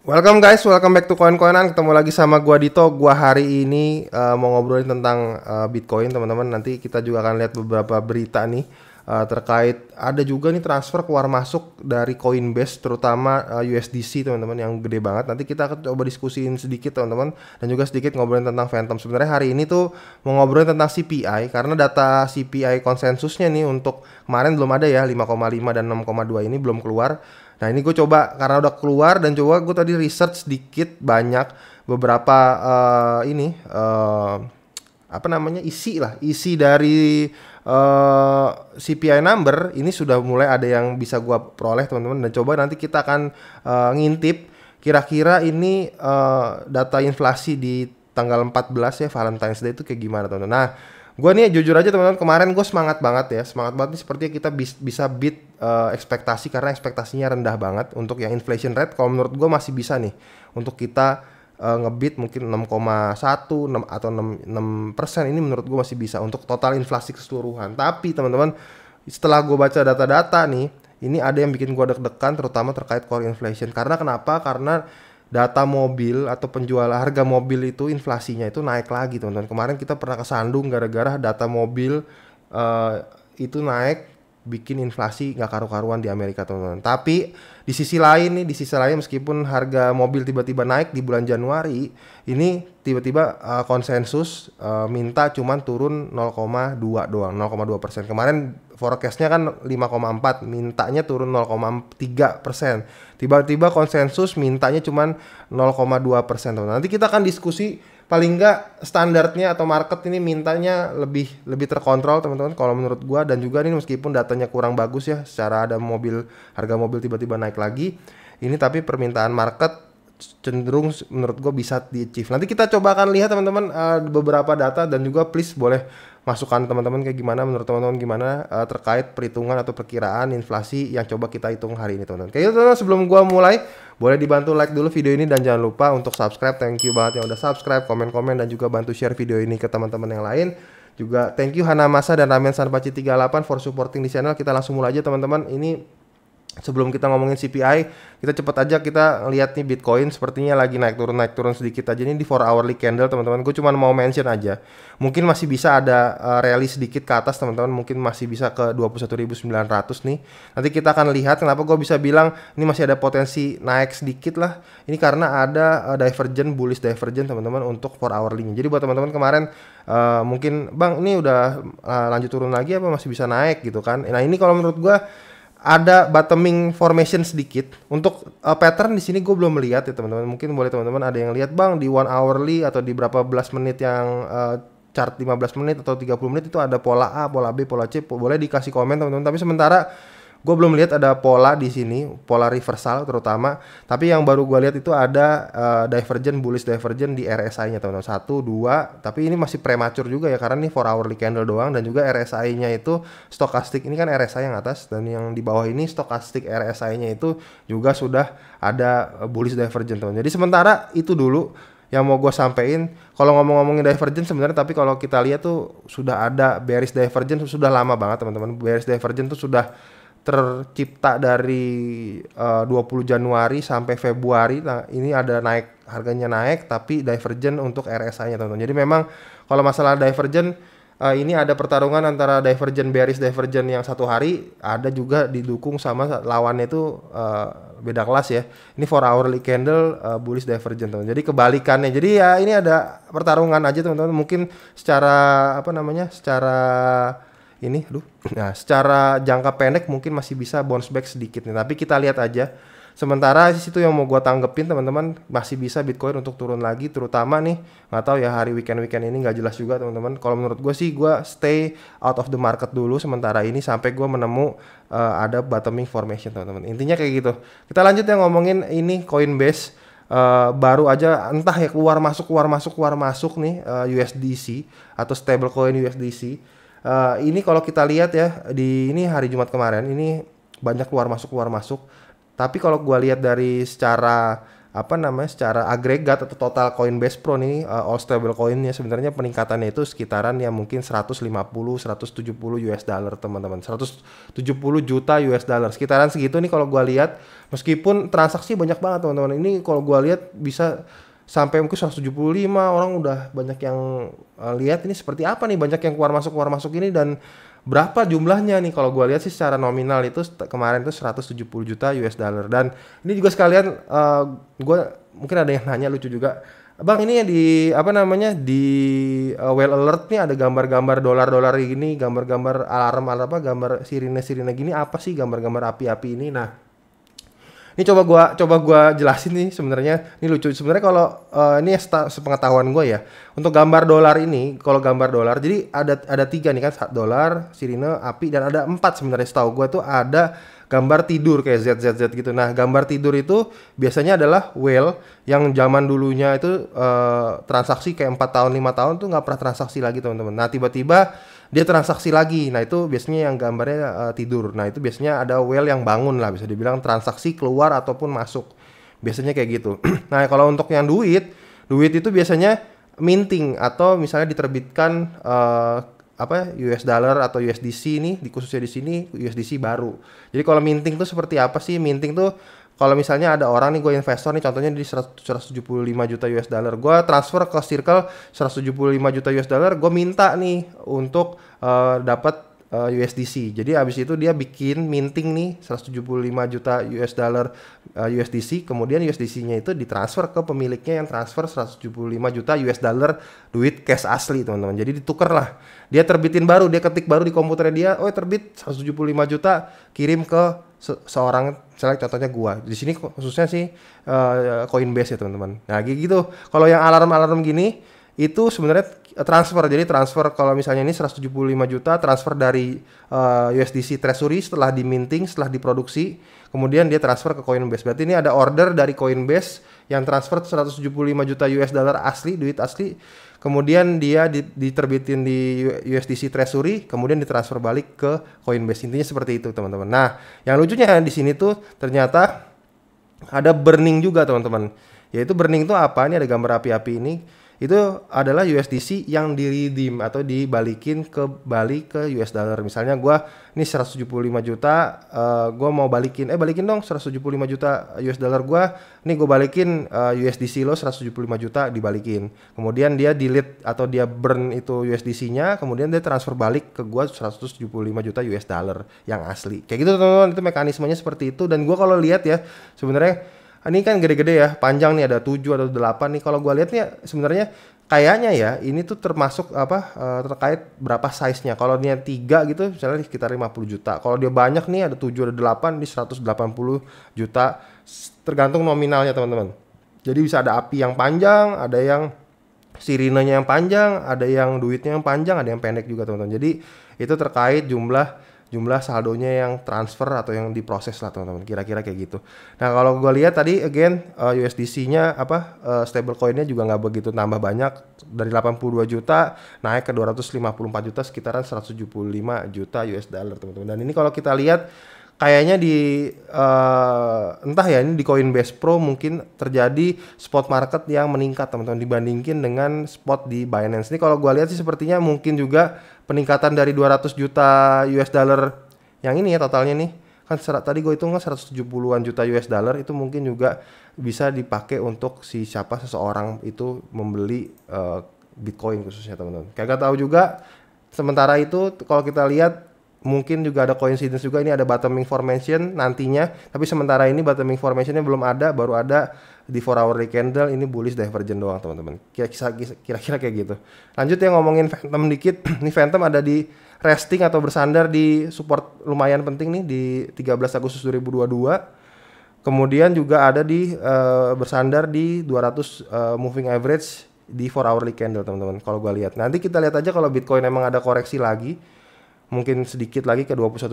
Welcome guys, welcome back to Koin-Koinan. Ketemu lagi sama gua Dito. Gua hari ini uh, mau ngobrolin tentang uh, Bitcoin, teman-teman. Nanti kita juga akan lihat beberapa berita nih uh, terkait ada juga nih transfer keluar masuk dari Coinbase terutama uh, USDC, teman-teman yang gede banget. Nanti kita akan coba diskusiin sedikit, teman-teman, dan juga sedikit ngobrolin tentang Phantom. Sebenarnya hari ini tuh mau ngobrolin tentang CPI karena data CPI konsensusnya nih untuk kemarin belum ada ya, 5,5 dan 6,2 ini belum keluar Nah ini gue coba karena udah keluar dan coba gue tadi research sedikit banyak beberapa uh, ini uh, apa namanya isi lah isi dari uh, eh, CPI number ini sudah mulai ada yang bisa gue peroleh teman-teman dan coba nanti kita akan uh, ngintip kira-kira ini uh, data inflasi di tanggal 14 ya Valentine's Day itu kayak gimana teman-teman. Nah Gue nih jujur aja teman-teman kemarin gue semangat banget ya, semangat banget nih sepertinya kita bis, bisa beat uh, ekspektasi karena ekspektasinya rendah banget untuk yang inflation rate. Kalau menurut gue masih bisa nih untuk kita uh, eh, ngebit mungkin 6,1 6 atau 6 6 persen ini menurut gue masih bisa untuk total inflasi keseluruhan. Tapi teman-teman setelah gue baca data-data nih, ini ada yang bikin gue deg-degan terutama terkait core inflation. Karena kenapa? Karena data mobil atau penjual harga mobil itu inflasinya itu naik lagi teman-teman. Kemarin kita pernah kesandung gara-gara data mobil uh, itu naik bikin inflasi nggak karu-karuan di Amerika teman-teman. Tapi di sisi lain nih, di sisi lain meskipun harga mobil tiba-tiba naik di bulan Januari, ini tiba-tiba uh, konsensus uh, minta cuman turun 0,2 doang, 0,2 persen. Kemarin forecastnya kan 5,4 mintanya turun 0,3 persen tiba-tiba konsensus mintanya cuma 0,2 persen nanti kita akan diskusi paling nggak standarnya atau market ini mintanya lebih lebih terkontrol teman-teman kalau menurut gua dan juga ini meskipun datanya kurang bagus ya secara ada mobil harga mobil tiba-tiba naik lagi ini tapi permintaan market cenderung menurut gue bisa di achieve. Nanti kita coba akan lihat teman-teman uh, beberapa data dan juga please boleh masukan teman-teman kayak gimana menurut teman-teman gimana uh, terkait perhitungan atau perkiraan inflasi yang coba kita hitung hari ini teman-teman. Kayak gitu teman-teman sebelum gua mulai boleh dibantu like dulu video ini dan jangan lupa untuk subscribe. Thank you banget yang udah subscribe, komen-komen dan juga bantu share video ini ke teman-teman yang lain. Juga thank you Hana Masa dan Ramen Sanpaci 38 for supporting di channel. Kita langsung mulai aja teman-teman. Ini sebelum kita ngomongin CPI, kita cepet aja kita lihat nih Bitcoin sepertinya lagi naik turun naik turun sedikit aja ini di 4 hourly candle teman-teman. Gue cuma mau mention aja. Mungkin masih bisa ada uh, rally sedikit ke atas teman-teman, mungkin masih bisa ke 21.900 nih. Nanti kita akan lihat kenapa gue bisa bilang ini masih ada potensi naik sedikit lah. Ini karena ada uh, divergent bullish divergent teman-teman untuk 4 hourly Jadi buat teman-teman kemarin uh, mungkin Bang ini udah uh, lanjut turun lagi apa masih bisa naik gitu kan. Nah, ini kalau menurut gue ada bottoming formation sedikit. Untuk uh, pattern di sini gue belum melihat ya teman-teman. Mungkin boleh teman-teman ada yang lihat bang di one hourly atau di berapa belas menit yang uh, chart 15 menit atau 30 menit itu ada pola A, pola B, pola C. Boleh dikasih komen teman-teman. Tapi sementara Gue belum lihat ada pola di sini, pola reversal terutama. Tapi yang baru gue lihat itu ada uh, divergent, bullish divergen di RSI-nya teman-teman. Satu, dua. Tapi ini masih prematur juga ya karena ini four hourly candle doang dan juga RSI-nya itu stokastik. Ini kan RSI yang atas dan yang di bawah ini stokastik RSI-nya itu juga sudah ada eh, bullish divergen teman. Jadi sementara itu dulu yang mau gue sampein kalau ngomong-ngomongin divergen sebenarnya tapi kalau kita lihat tuh sudah ada bearish divergen sudah lama banget teman-teman bearish divergen tuh sudah tercipta dari eh, uh, 20 Januari sampai Februari nah, ini ada naik harganya naik tapi divergen untuk RSI-nya teman-teman. Jadi memang kalau masalah divergen uh, eh, ini ada pertarungan antara divergen bearish divergen yang satu hari ada juga didukung sama lawannya itu uh, beda kelas ya. Ini four hourly candle uh, bullish divergen teman. Jadi kebalikannya. Jadi ya ini ada pertarungan aja teman-teman. Mungkin secara apa namanya? secara ini aduh nah secara jangka pendek mungkin masih bisa bounce back sedikit nih tapi kita lihat aja sementara di situ yang mau gue tanggepin teman-teman masih bisa Bitcoin untuk turun lagi terutama nih nggak tahu ya hari weekend weekend ini nggak jelas juga teman-teman kalau menurut gue sih gue stay out of the market dulu sementara ini sampai gue menemu uh, ada bottoming formation teman-teman intinya kayak gitu kita lanjut ya ngomongin ini Coinbase Uh, baru aja entah ya keluar masuk keluar masuk keluar masuk nih uh, eh, USDC atau stablecoin USDC uh, ini kalau kita lihat ya di ini hari Jumat kemarin ini banyak keluar masuk keluar masuk. Tapi kalau gue lihat dari secara apa namanya secara agregat atau total Coinbase Pro nih uh, all stable coinnya sebenarnya peningkatannya itu sekitaran ya mungkin 150 170 US dollar teman-teman 170 juta US dollar sekitaran segitu nih kalau gue lihat meskipun transaksi banyak banget teman-teman ini kalau gue lihat bisa sampai mungkin 175 orang udah banyak yang uh, lihat ini seperti apa nih banyak yang keluar masuk keluar masuk ini dan berapa jumlahnya nih kalau gue lihat sih secara nominal itu kemarin itu 170 juta US dollar dan ini juga sekalian uh, eh, gue mungkin ada yang nanya lucu juga Bang ini yang di apa namanya di uh, well alert nih ada gambar-gambar dolar-dolar gini, gambar-gambar alarm apa, gambar sirine-sirine gini apa sih gambar-gambar api-api ini. Nah, ini coba gua coba gua jelasin nih sebenarnya ini lucu sebenarnya kalau uh, ini sepengetahuan gua ya untuk gambar dolar ini kalau gambar dolar jadi ada ada tiga nih kan dolar sirine api dan ada empat sebenarnya setahu gua tuh ada gambar tidur kayak ZZZ gitu. Nah, gambar tidur itu biasanya adalah whale yang zaman dulunya itu uh, transaksi kayak empat tahun, lima tahun tuh nggak pernah transaksi lagi, teman-teman. Nah, tiba-tiba dia transaksi lagi nah itu biasanya yang gambarnya uh, tidur nah itu biasanya ada whale yang bangun lah bisa dibilang transaksi keluar ataupun masuk biasanya kayak gitu nah kalau untuk yang duit duit itu biasanya minting atau misalnya diterbitkan uh, apa ya, US dollar atau USDC ini, di khususnya di sini USDC baru. Jadi kalau minting tuh seperti apa sih? Minting tuh kalau misalnya ada orang nih gue investor nih contohnya di 175 juta US dollar gue transfer ke circle 175 juta US dollar gue minta nih untuk uh, dapat uh, eh, USDC jadi abis itu dia bikin minting nih 175 juta US dollar uh, eh, USDC kemudian USDC-nya itu ditransfer ke pemiliknya yang transfer 175 juta US dollar duit cash asli teman-teman jadi ditukar lah dia terbitin baru, dia ketik baru di komputernya dia, oh terbit 175 juta, kirim ke se seorang misalnya contohnya gua. Di sini khususnya sih uh, Coinbase ya, teman-teman. Nah, gitu. Kalau yang alarm-alarm gini itu sebenarnya eh, transfer. Jadi transfer kalau misalnya ini 175 juta transfer dari uh, eh, USDC Treasury setelah diminting, setelah diproduksi, kemudian dia transfer ke Coinbase. Berarti ini ada order dari Coinbase yang transfer 175 juta US dollar asli, duit asli kemudian dia diterbitin di USDC Treasury, kemudian ditransfer balik ke Coinbase. Intinya seperti itu, teman-teman. Nah, yang lucunya di sini tuh ternyata ada burning juga, teman-teman. Yaitu burning itu apa? Ini ada gambar api-api ini itu adalah USDC yang di redeem atau dibalikin ke balik ke US dollar. Misalnya gua ini 175 juta, uh, gua mau balikin eh balikin dong 175 juta US dollar gua. Nih gua balikin uh, eh, USDC lo 175 juta dibalikin. Kemudian dia delete atau dia burn itu USDC-nya, kemudian dia transfer balik ke gua 175 juta US dollar yang asli. Kayak gitu teman-teman, itu mekanismenya seperti itu dan gua kalau lihat ya sebenarnya Ah, ini kan gede-gede ya, panjang nih ada 7 atau 8 nih. Kalau gua lihat nih sebenarnya kayaknya ya ini tuh termasuk apa eh, terkait berapa size-nya. Kalau dia 3 gitu misalnya sekitar 50 juta. Kalau dia banyak nih ada 7 ada 8 di 180 juta tergantung nominalnya teman-teman. Jadi bisa ada api yang panjang, ada yang sirinenya yang panjang, ada yang duitnya yang panjang, ada yang pendek juga teman-teman. Jadi itu terkait jumlah jumlah saldonya yang transfer atau yang diproses lah teman-teman kira-kira kayak gitu nah kalau gue lihat tadi again uh, eh, USDC-nya apa uh, eh, stablecoinnya juga nggak begitu nambah banyak dari 82 juta naik ke 254 juta sekitaran 175 juta US dollar teman-teman dan ini kalau kita lihat kayaknya di uh, entah ya ini di Coinbase Pro mungkin terjadi spot market yang meningkat teman-teman dibandingin dengan spot di Binance. Ini kalau gua lihat sih sepertinya mungkin juga peningkatan dari 200 juta US dollar yang ini ya totalnya nih. Kan serat, tadi gue hitung kan 170-an juta US dollar itu mungkin juga bisa dipakai untuk si siapa seseorang itu membeli uh, Bitcoin khususnya teman-teman. kayak gak tahu juga sementara itu kalau kita lihat mungkin juga ada coincidence juga ini ada bottoming formation nantinya tapi sementara ini bottoming formationnya belum ada baru ada di 4 hour candle ini bullish divergent doang teman-teman kira-kira kayak gitu lanjut ya ngomongin phantom dikit ini phantom ada di resting atau bersandar di support lumayan penting nih di 13 Agustus 2022 kemudian juga ada di uh, bersandar di 200 uh, eh, moving average di 4 hourly candle teman-teman kalau gue lihat nanti kita lihat aja kalau Bitcoin emang ada koreksi lagi mungkin sedikit lagi ke 21.200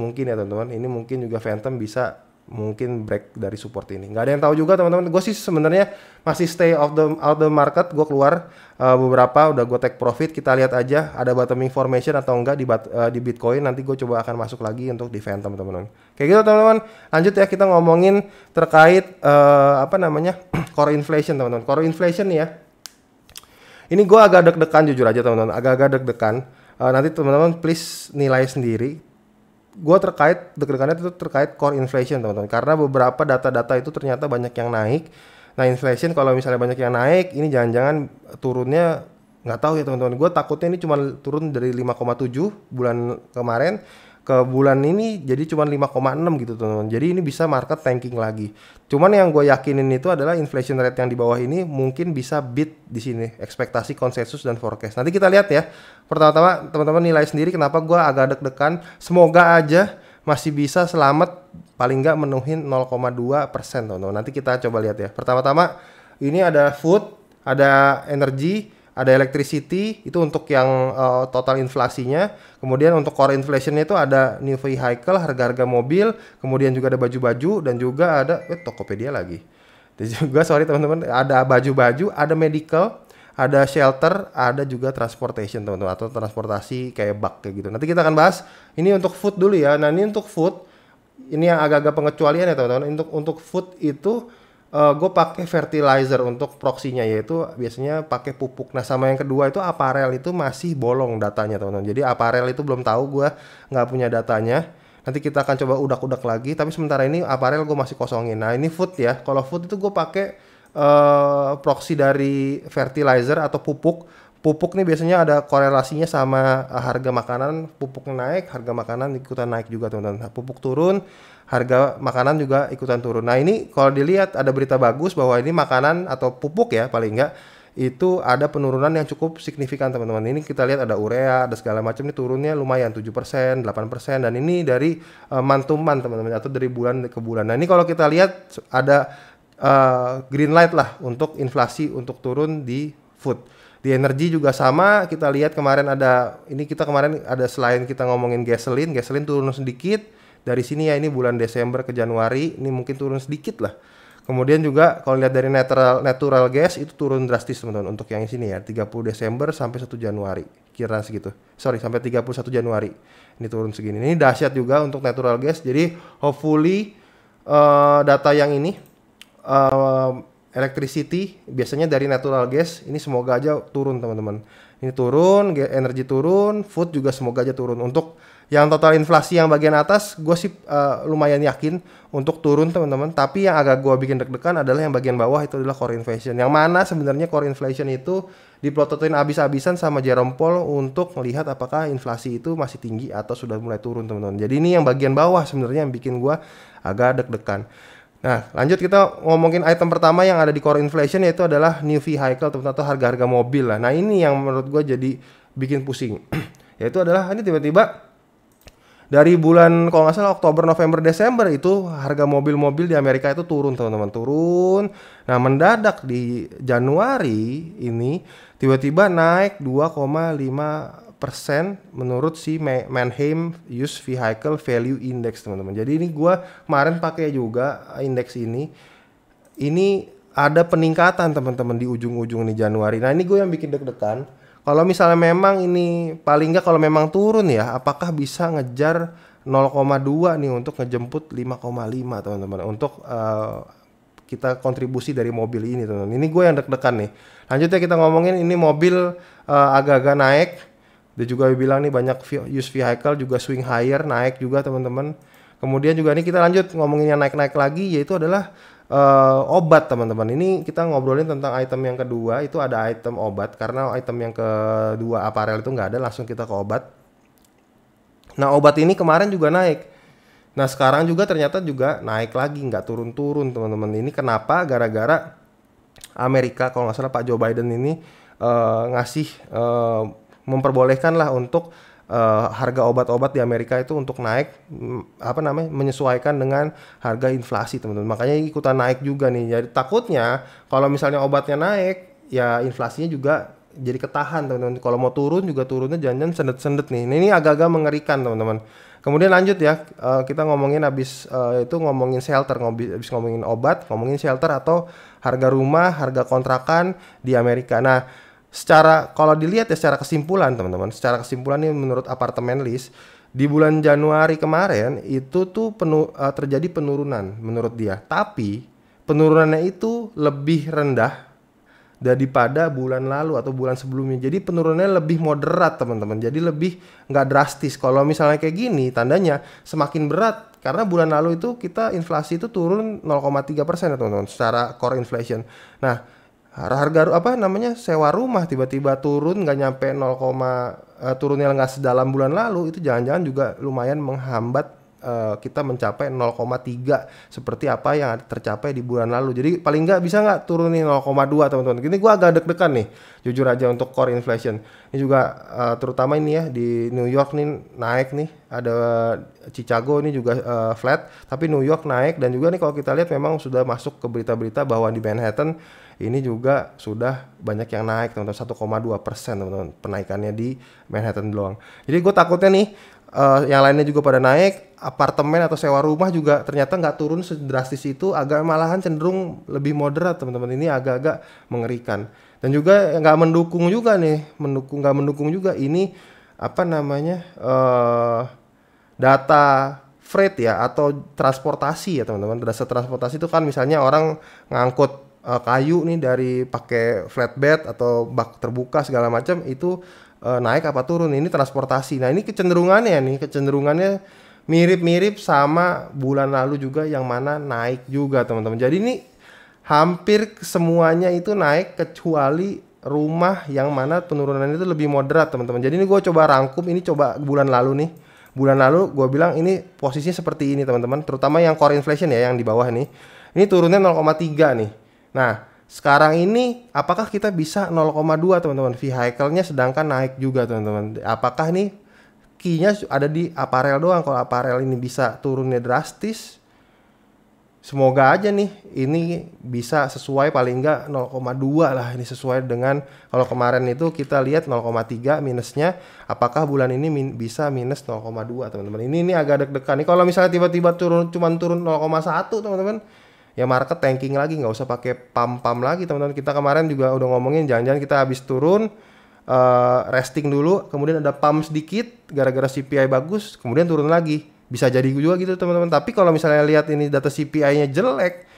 mungkin ya teman-teman. Ini mungkin juga Phantom bisa mungkin break dari support ini. Nggak ada yang tahu juga teman-teman. Gue sih sebenarnya masih stay out the out the market. Gue keluar uh, beberapa udah gue take profit. Kita lihat aja ada bottoming formation atau enggak di uh, di Bitcoin. Nanti gue coba akan masuk lagi untuk di Phantom teman-teman. Kayak gitu teman-teman. Lanjut ya kita ngomongin terkait uh, apa namanya core inflation teman-teman. Core inflation ya. Ini gue agak deg-degan jujur aja teman-teman. Agak-agak deg-degan Uh, nanti teman-teman please nilai sendiri. Gue terkait deg-degannya itu terkait core inflation teman-teman karena beberapa data-data itu ternyata banyak yang naik. Nah inflation kalau misalnya banyak yang naik ini jangan-jangan turunnya nggak tahu ya teman-teman. Gue takutnya ini cuma turun dari 5,7 bulan kemarin ke bulan ini jadi cuma 5,6 gitu teman-teman. Jadi ini bisa market tanking lagi. Cuman yang gue yakinin itu adalah inflation rate yang di bawah ini mungkin bisa beat di sini ekspektasi konsensus dan forecast. Nanti kita lihat ya. Pertama-tama teman-teman nilai sendiri kenapa gue agak deg-degan. Semoga aja masih bisa selamat paling nggak menuhin 0,2 persen teman-teman. Nanti kita coba lihat ya. Pertama-tama ini ada food, ada energi, ada electricity itu untuk yang uh, total inflasinya. Kemudian untuk core inflation itu ada new vehicle, harga-harga mobil, kemudian juga ada baju-baju dan juga ada eh Tokopedia lagi. Dan juga sorry teman-teman, ada baju-baju, ada medical, ada shelter, ada juga transportation teman-teman atau transportasi kayak bak kayak gitu. Nanti kita akan bahas ini untuk food dulu ya. Nah, ini untuk food ini yang agak-agak pengecualian ya teman-teman. Untuk untuk food itu uh, eh, gue pakai fertilizer untuk proxynya yaitu biasanya pakai pupuk. Nah sama yang kedua itu aparel itu masih bolong datanya teman-teman. Jadi aparel itu belum tahu gue nggak punya datanya. Nanti kita akan coba udak-udak lagi. Tapi sementara ini aparel gue masih kosongin. Nah ini food ya. Kalau food itu gue pakai uh, eh, proxy dari fertilizer atau pupuk pupuk nih biasanya ada korelasinya sama eh, harga makanan pupuk naik harga makanan ikutan naik juga teman-teman nah, pupuk turun harga makanan juga ikutan turun nah ini kalau dilihat ada berita bagus bahwa ini makanan atau pupuk ya paling enggak itu ada penurunan yang cukup signifikan teman-teman ini kita lihat ada urea ada segala macam ini turunnya lumayan 7% 8% dan ini dari uh, mantuman teman-teman atau dari bulan ke bulan nah ini kalau kita lihat ada uh, green light lah untuk inflasi untuk turun di food di energi juga sama, kita lihat kemarin ada ini kita kemarin ada selain kita ngomongin gasoline, gasoline turun sedikit dari sini ya ini bulan Desember ke Januari, ini mungkin turun sedikit lah. Kemudian juga kalau lihat dari natural natural gas itu turun drastis teman-teman untuk yang sini ya 30 Desember sampai 1 Januari kira segitu. Sorry sampai 31 Januari. Ini turun segini. Ini dahsyat juga untuk natural gas. Jadi hopefully uh, data yang ini uh, electricity biasanya dari natural gas ini semoga aja turun teman-teman ini turun energi turun food juga semoga aja turun untuk yang total inflasi yang bagian atas gue sih uh, lumayan yakin untuk turun teman-teman tapi yang agak gue bikin deg-degan adalah yang bagian bawah itu adalah core inflation yang mana sebenarnya core inflation itu diplototin abis-abisan sama Jerome Powell untuk melihat apakah inflasi itu masih tinggi atau sudah mulai turun teman-teman jadi ini yang bagian bawah sebenarnya yang bikin gue agak deg-degan Nah, lanjut kita ngomongin item pertama yang ada di core inflation yaitu adalah new vehicle atau harga-harga mobil lah. Nah, ini yang menurut gue jadi bikin pusing. yaitu adalah ini tiba-tiba dari bulan kalau nggak salah Oktober, November, Desember itu harga mobil-mobil di Amerika itu turun teman-teman turun. Nah mendadak di Januari ini tiba-tiba naik 2,5 menurut si Manheim Use Vehicle Value Index teman-teman. Jadi ini gue kemarin pakai juga indeks ini. Ini ada peningkatan teman-teman di ujung-ujung ini Januari. Nah ini gue yang bikin deg-degan. Kalau misalnya memang ini paling nggak kalau memang turun ya, apakah bisa ngejar 0,2 nih untuk ngejemput 5,5 teman-teman untuk uh, kita kontribusi dari mobil ini teman-teman. Ini gue yang deg-degan nih. Lanjut ya kita ngomongin ini mobil eh, agak-agak uh, agak -agak naik dia juga bilang nih banyak use vehicle juga swing higher naik juga teman-teman. Kemudian juga nih kita lanjut ngomongin yang naik-naik lagi yaitu adalah uh, obat teman-teman. Ini kita ngobrolin tentang item yang kedua itu ada item obat karena item yang kedua aparel itu nggak ada langsung kita ke obat. Nah obat ini kemarin juga naik. Nah sekarang juga ternyata juga naik lagi nggak turun-turun teman-teman. Ini kenapa? Gara-gara Amerika kalau nggak salah Pak Joe Biden ini uh, ngasih uh, memperbolehkan lah untuk uh, harga obat-obat di Amerika itu untuk naik mm, apa namanya menyesuaikan dengan harga inflasi teman-teman makanya ikutan naik juga nih jadi takutnya kalau misalnya obatnya naik ya inflasinya juga jadi ketahan teman-teman kalau mau turun juga turunnya jangan-jangan sendet-sendet nih ini agak-agak mengerikan teman-teman kemudian lanjut ya uh, kita ngomongin habis uh, itu ngomongin shelter ngobis, abis ngomongin obat ngomongin shelter atau harga rumah harga kontrakan di Amerika nah secara kalau dilihat ya secara kesimpulan teman-teman, secara kesimpulan ini menurut apartemen list di bulan Januari kemarin itu tuh penu, uh, terjadi penurunan menurut dia. Tapi penurunannya itu lebih rendah daripada bulan lalu atau bulan sebelumnya. Jadi penurunannya lebih moderat teman-teman. Jadi lebih nggak drastis. Kalau misalnya kayak gini tandanya semakin berat karena bulan lalu itu kita inflasi itu turun 0,3 persen ya teman-teman secara core inflation. Nah harga apa namanya sewa rumah tiba-tiba turun nggak nyampe 0, uh, eh, turunnya nggak sedalam bulan lalu itu jangan-jangan juga lumayan menghambat Eh, kita mencapai 0,3 seperti apa yang tercapai di bulan lalu. Jadi paling nggak bisa nggak turunin 0,2 teman-teman. Ini gue agak deg-degan nih, jujur aja untuk core inflation. Ini juga uh, terutama ini ya di New York nih naik nih, ada Chicago ini juga uh, flat, tapi New York naik dan juga nih kalau kita lihat memang sudah masuk ke berita-berita bahwa di Manhattan ini juga sudah banyak yang naik teman-teman 1,2 persen teman-teman penaikannya di Manhattan doang. Jadi gue takutnya nih uh, yang lainnya juga pada naik, apartemen atau sewa rumah juga ternyata nggak turun sedrastis itu, agak malahan cenderung lebih moderat teman-teman. Ini agak-agak mengerikan. Dan juga nggak mendukung juga nih, mendukung nggak mendukung juga ini apa namanya uh, data freight ya atau transportasi ya teman-teman. Dasar transportasi itu kan misalnya orang ngangkut uh, kayu nih dari pakai flatbed atau bak terbuka segala macam itu uh, naik apa turun ini transportasi nah ini kecenderungannya ya nih kecenderungannya mirip-mirip sama bulan lalu juga yang mana naik juga teman-teman jadi ini hampir semuanya itu naik kecuali rumah yang mana penurunannya itu lebih moderat teman-teman jadi ini gue coba rangkum ini coba bulan lalu nih bulan lalu gue bilang ini posisinya seperti ini teman-teman terutama yang core inflation ya yang di bawah nih ini turunnya 0,3 nih nah sekarang ini apakah kita bisa 0,2 teman-teman vehicle-nya sedangkan naik juga teman-teman. Apakah nih key-nya ada di aparel doang kalau aparel ini bisa turunnya drastis semoga aja nih ini bisa sesuai paling enggak 0,2 lah ini sesuai dengan kalau kemarin itu kita lihat 0,3 minusnya apakah bulan ini min bisa minus 0,2 teman-teman ini ini agak deg-degan nih kalau misalnya tiba-tiba turun cuma turun 0,1 teman-teman ya market tanking lagi nggak usah pakai pam pam lagi teman-teman kita kemarin juga udah ngomongin jangan-jangan kita habis turun uh, resting dulu kemudian ada pam sedikit gara-gara CPI bagus kemudian turun lagi bisa jadi juga gitu teman-teman tapi kalau misalnya lihat ini data CPI-nya jelek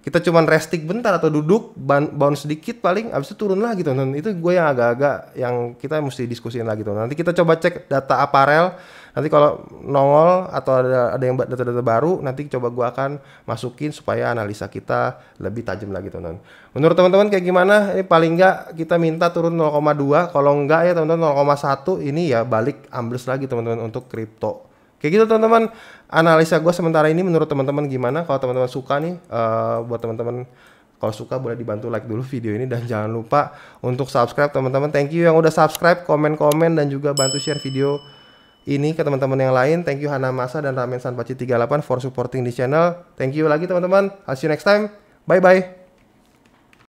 kita cuman resting bentar atau duduk bounce sedikit paling abis itu turun lagi teman-teman itu gue yang agak-agak yang kita mesti diskusiin lagi teman, teman nanti kita coba cek data aparel nanti kalau nongol atau ada ada yang data-data baru nanti coba gue akan masukin supaya analisa kita lebih tajam lagi teman-teman menurut teman-teman kayak gimana ini paling nggak kita minta turun 0,2 kalau nggak ya teman-teman 0,1 ini ya balik ambles lagi teman-teman untuk kripto Kayak gitu teman-teman, analisa gue sementara ini menurut teman-teman gimana? Kalau teman-teman suka nih, uh, buat teman-teman kalau suka boleh dibantu like dulu video ini dan jangan lupa untuk subscribe teman-teman. Thank you yang udah subscribe, komen-komen dan juga bantu share video ini ke teman-teman yang lain. Thank you Hana Masa dan Ramen Sanpachi 38 for supporting di channel. Thank you lagi teman-teman. I'll see you next time. Bye bye.